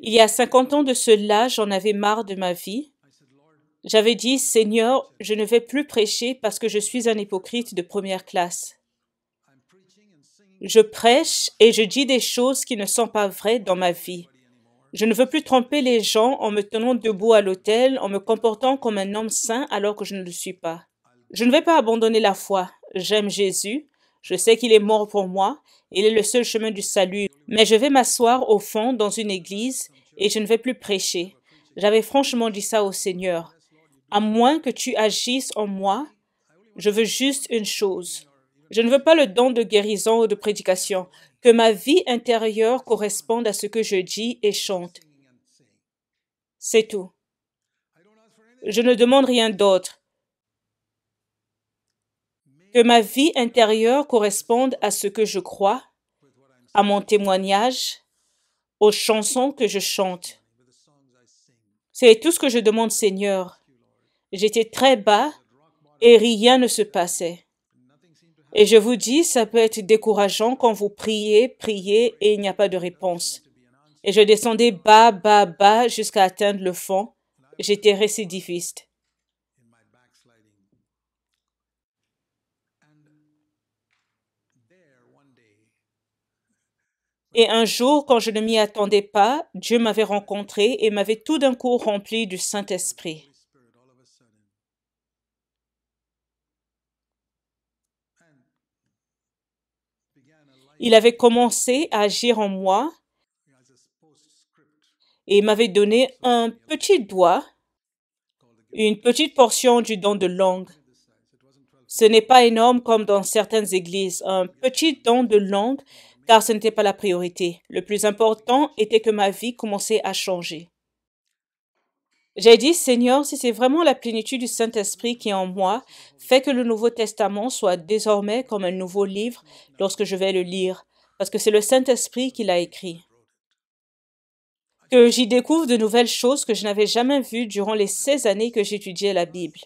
Il y a 50 ans de cela, j'en avais marre de ma vie. J'avais dit, Seigneur, je ne vais plus prêcher parce que je suis un hypocrite de première classe. Je prêche et je dis des choses qui ne sont pas vraies dans ma vie. Je ne veux plus tromper les gens en me tenant debout à l'autel, en me comportant comme un homme saint alors que je ne le suis pas. Je ne vais pas abandonner la foi. J'aime Jésus. Je sais qu'il est mort pour moi, il est le seul chemin du salut, mais je vais m'asseoir au fond dans une église et je ne vais plus prêcher. J'avais franchement dit ça au Seigneur. À moins que tu agisses en moi, je veux juste une chose. Je ne veux pas le don de guérison ou de prédication, que ma vie intérieure corresponde à ce que je dis et chante. C'est tout. Je ne demande rien d'autre. Que ma vie intérieure corresponde à ce que je crois, à mon témoignage, aux chansons que je chante. C'est tout ce que je demande, Seigneur. J'étais très bas et rien ne se passait. Et je vous dis, ça peut être décourageant quand vous priez, priez et il n'y a pas de réponse. Et je descendais bas, bas, bas jusqu'à atteindre le fond. J'étais récidiviste. Et un jour, quand je ne m'y attendais pas, Dieu m'avait rencontré et m'avait tout d'un coup rempli du Saint-Esprit. Il avait commencé à agir en moi et m'avait donné un petit doigt, une petite portion du don de langue. Ce n'est pas énorme comme dans certaines églises. Un petit don de langue car ce n'était pas la priorité. Le plus important était que ma vie commençait à changer. J'ai dit, Seigneur, si c'est vraiment la plénitude du Saint-Esprit qui est en moi, fais que le Nouveau Testament soit désormais comme un nouveau livre lorsque je vais le lire, parce que c'est le Saint-Esprit qui l'a écrit. Que j'y découvre de nouvelles choses que je n'avais jamais vues durant les 16 années que j'étudiais la Bible.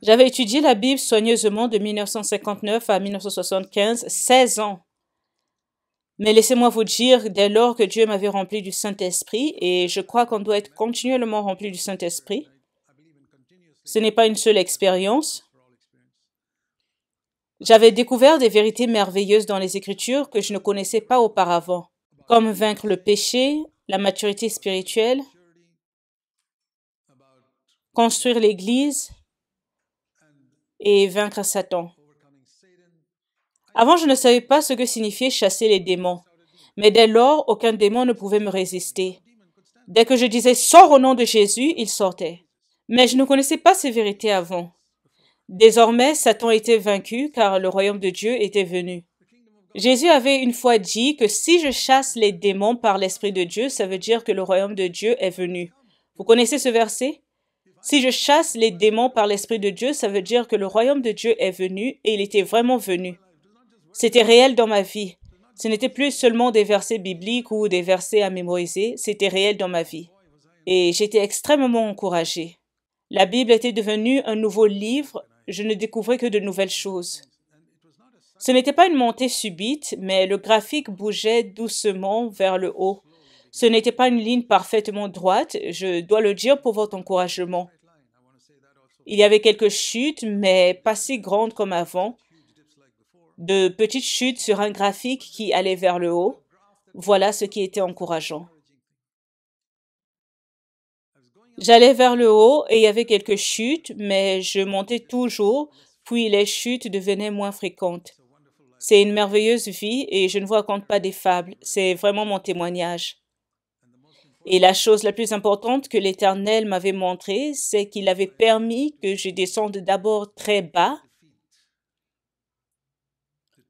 J'avais étudié la Bible soigneusement de 1959 à 1975, 16 ans. Mais laissez-moi vous dire, dès lors que Dieu m'avait rempli du Saint-Esprit, et je crois qu'on doit être continuellement rempli du Saint-Esprit, ce n'est pas une seule expérience. J'avais découvert des vérités merveilleuses dans les Écritures que je ne connaissais pas auparavant, comme vaincre le péché, la maturité spirituelle, construire l'Église, et vaincre Satan. Avant, je ne savais pas ce que signifiait chasser les démons, mais dès lors, aucun démon ne pouvait me résister. Dès que je disais Sors au nom de Jésus, il sortait. Mais je ne connaissais pas ces vérités avant. Désormais, Satan était vaincu car le royaume de Dieu était venu. Jésus avait une fois dit que si je chasse les démons par l'Esprit de Dieu, ça veut dire que le royaume de Dieu est venu. Vous connaissez ce verset si je chasse les démons par l'Esprit de Dieu, ça veut dire que le royaume de Dieu est venu et il était vraiment venu. C'était réel dans ma vie. Ce n'était plus seulement des versets bibliques ou des versets à mémoriser, c'était réel dans ma vie. Et j'étais extrêmement encouragé. La Bible était devenue un nouveau livre, je ne découvrais que de nouvelles choses. Ce n'était pas une montée subite, mais le graphique bougeait doucement vers le haut. Ce n'était pas une ligne parfaitement droite, je dois le dire pour votre encouragement. Il y avait quelques chutes, mais pas si grandes comme avant. De petites chutes sur un graphique qui allait vers le haut. Voilà ce qui était encourageant. J'allais vers le haut et il y avait quelques chutes, mais je montais toujours, puis les chutes devenaient moins fréquentes. C'est une merveilleuse vie et je ne vous raconte pas des fables, c'est vraiment mon témoignage. Et la chose la plus importante que l'Éternel m'avait montrée, c'est qu'il avait permis que je descende d'abord très bas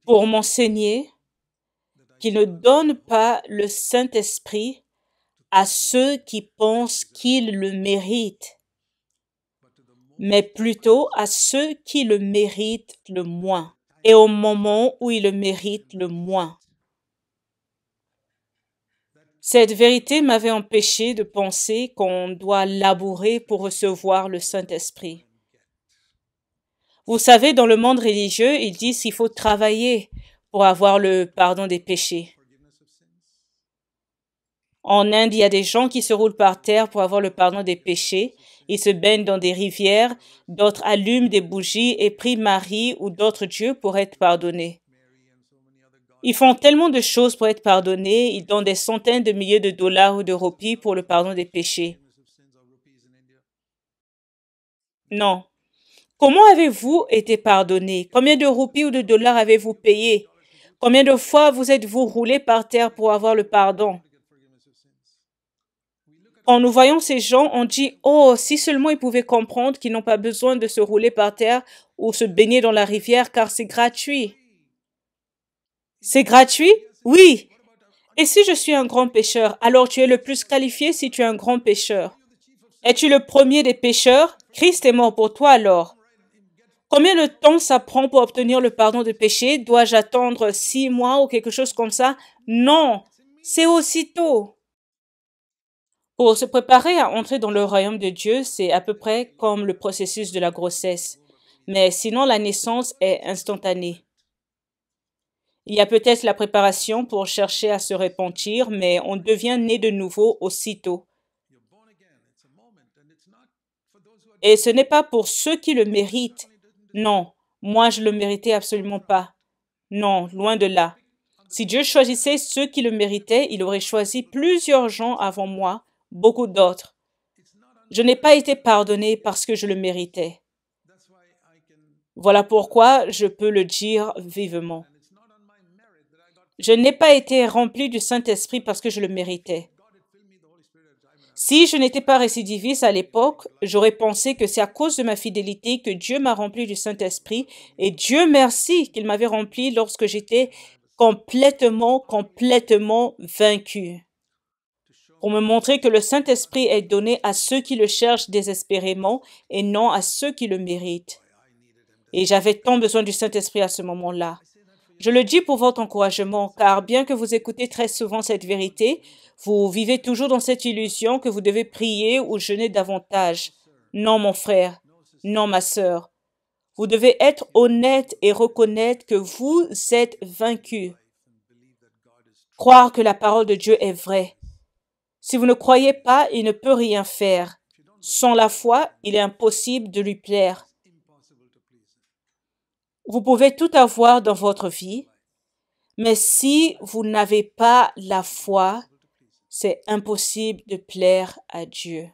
pour m'enseigner qu'il ne donne pas le Saint-Esprit à ceux qui pensent qu'ils le méritent, mais plutôt à ceux qui le méritent le moins et au moment où ils le méritent le moins. Cette vérité m'avait empêché de penser qu'on doit labourer pour recevoir le Saint-Esprit. Vous savez, dans le monde religieux, ils disent qu'il faut travailler pour avoir le pardon des péchés. En Inde, il y a des gens qui se roulent par terre pour avoir le pardon des péchés. Ils se baignent dans des rivières, d'autres allument des bougies et prient Marie ou d'autres dieux pour être pardonnés. Ils font tellement de choses pour être pardonnés, ils donnent des centaines de milliers de dollars ou de roupies pour le pardon des péchés. Non. Comment avez-vous été pardonné Combien de roupies ou de dollars avez-vous payé Combien de fois vous êtes-vous roulé par terre pour avoir le pardon Quand nous voyons ces gens, on dit, oh, si seulement ils pouvaient comprendre qu'ils n'ont pas besoin de se rouler par terre ou se baigner dans la rivière car c'est gratuit. C'est gratuit Oui. Et si je suis un grand pécheur, alors tu es le plus qualifié si tu es un grand pécheur. Es-tu le premier des pécheurs Christ est mort pour toi alors. Combien de temps ça prend pour obtenir le pardon de péché Dois-je attendre six mois ou quelque chose comme ça Non, c'est aussitôt. Pour se préparer à entrer dans le royaume de Dieu, c'est à peu près comme le processus de la grossesse. Mais sinon, la naissance est instantanée. Il y a peut-être la préparation pour chercher à se repentir, mais on devient né de nouveau aussitôt. Et ce n'est pas pour ceux qui le méritent. Non, moi je ne le méritais absolument pas. Non, loin de là. Si Dieu choisissait ceux qui le méritaient, il aurait choisi plusieurs gens avant moi, beaucoup d'autres. Je n'ai pas été pardonné parce que je le méritais. Voilà pourquoi je peux le dire vivement. Je n'ai pas été rempli du Saint-Esprit parce que je le méritais. Si je n'étais pas récidiviste à l'époque, j'aurais pensé que c'est à cause de ma fidélité que Dieu m'a rempli du Saint-Esprit et Dieu merci qu'il m'avait rempli lorsque j'étais complètement, complètement vaincu. Pour me montrer que le Saint-Esprit est donné à ceux qui le cherchent désespérément et non à ceux qui le méritent. Et j'avais tant besoin du Saint-Esprit à ce moment-là. Je le dis pour votre encouragement, car bien que vous écoutez très souvent cette vérité, vous vivez toujours dans cette illusion que vous devez prier ou jeûner davantage. Non, mon frère, non, ma sœur. Vous devez être honnête et reconnaître que vous êtes vaincu. Croire que la parole de Dieu est vraie. Si vous ne croyez pas, il ne peut rien faire. Sans la foi, il est impossible de lui plaire. Vous pouvez tout avoir dans votre vie, mais si vous n'avez pas la foi, c'est impossible de plaire à Dieu.